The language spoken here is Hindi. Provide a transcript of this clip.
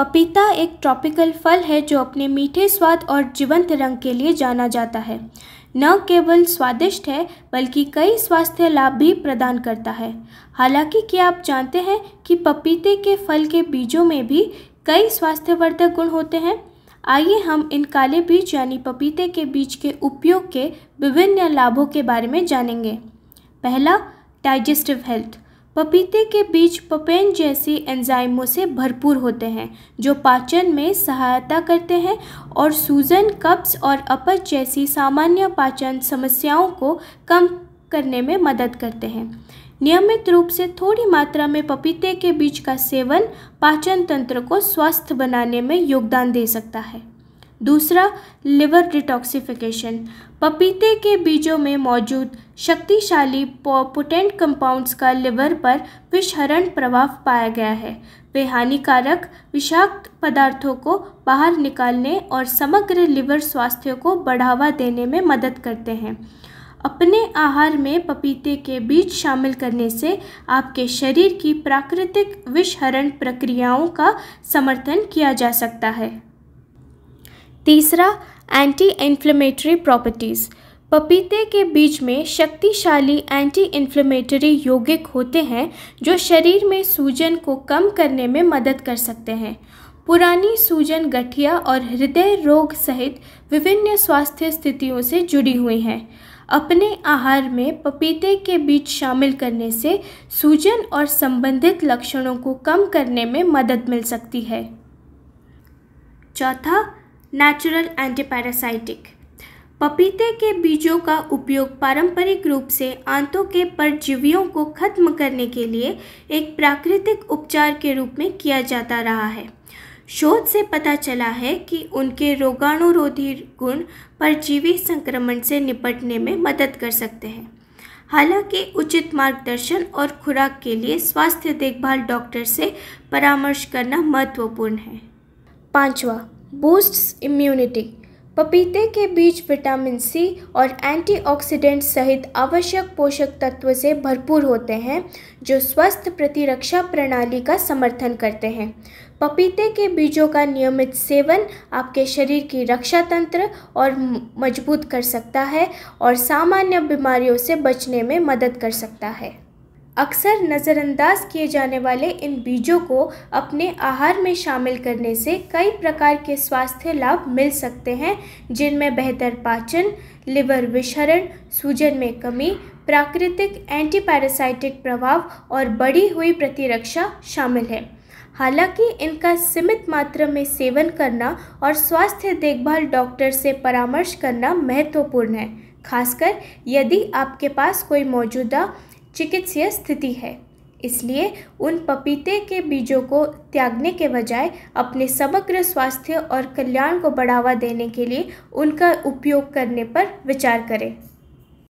पपीता एक ट्रॉपिकल फल है जो अपने मीठे स्वाद और जीवंत रंग के लिए जाना जाता है न केवल स्वादिष्ट है बल्कि कई स्वास्थ्य लाभ भी प्रदान करता है हालांकि क्या आप जानते हैं कि पपीते के फल के बीजों में भी कई स्वास्थ्यवर्धक गुण होते हैं आइए हम इन काले बीज यानी पपीते के बीज के उपयोग के विभिन्न लाभों के बारे में जानेंगे पहला डाइजेस्टिव हेल्थ पपीते के बीज पपेन जैसी एंजाइमों से भरपूर होते हैं जो पाचन में सहायता करते हैं और सूजन कब्ज और अपच जैसी सामान्य पाचन समस्याओं को कम करने में मदद करते हैं नियमित रूप से थोड़ी मात्रा में पपीते के बीज का सेवन पाचन तंत्र को स्वस्थ बनाने में योगदान दे सकता है दूसरा लिवर डिटॉक्सिफिकेशन पपीते के बीजों में मौजूद शक्तिशाली पोटेंट कंपाउंड्स का लिवर पर विषहरण प्रभाव पाया गया है वे हानिकारक विषाक्त पदार्थों को बाहर निकालने और समग्र लिवर स्वास्थ्य को बढ़ावा देने में मदद करते हैं अपने आहार में पपीते के बीज शामिल करने से आपके शरीर की प्राकृतिक विषहरण प्रक्रियाओं का समर्थन किया जा सकता है तीसरा एंटी इन्फ्लेमेटरी प्रॉपर्टीज़ पपीते के बीज में शक्तिशाली एंटी इन्फ्लेमेटरी यौगिक होते हैं जो शरीर में सूजन को कम करने में मदद कर सकते हैं पुरानी सूजन गठिया और हृदय रोग सहित विभिन्न स्वास्थ्य स्थितियों से जुड़ी हुई हैं अपने आहार में पपीते के बीज शामिल करने से सूजन और संबंधित लक्षणों को कम करने में मदद मिल सकती है चौथा नेचुरल एंटीपैरासाइटिक पपीते के बीजों का उपयोग पारंपरिक रूप से आंतों के परजीवियों को खत्म करने के लिए एक प्राकृतिक उपचार के रूप में किया जाता रहा है शोध से पता चला है कि उनके रोगाणुरोधी गुण परजीवी संक्रमण से निपटने में मदद कर सकते हैं हालांकि उचित मार्गदर्शन और खुराक के लिए स्वास्थ्य देखभाल डॉक्टर से परामर्श करना महत्वपूर्ण है पांचवा बूस्ट्स इम्यूनिटी पपीते के बीज विटामिन सी और एंटीऑक्सीडेंट सहित आवश्यक पोषक तत्व से भरपूर होते हैं जो स्वस्थ प्रतिरक्षा प्रणाली का समर्थन करते हैं पपीते के बीजों का नियमित सेवन आपके शरीर की रक्षा तंत्र और मजबूत कर सकता है और सामान्य बीमारियों से बचने में मदद कर सकता है अक्सर नज़रअंदाज किए जाने वाले इन बीजों को अपने आहार में शामिल करने से कई प्रकार के स्वास्थ्य लाभ मिल सकते हैं जिनमें बेहतर पाचन लिवर विषहरण सूजन में कमी प्राकृतिक एंटीपैरासाइटिक प्रभाव और बढ़ी हुई प्रतिरक्षा शामिल है हालांकि इनका सीमित मात्रा में सेवन करना और स्वास्थ्य देखभाल डॉक्टर से परामर्श करना महत्वपूर्ण है खासकर यदि आपके पास कोई मौजूदा चिकित्सीय स्थिति है इसलिए उन पपीते के बीजों को त्यागने के बजाय अपने समग्र स्वास्थ्य और कल्याण को बढ़ावा देने के लिए उनका उपयोग करने पर विचार करें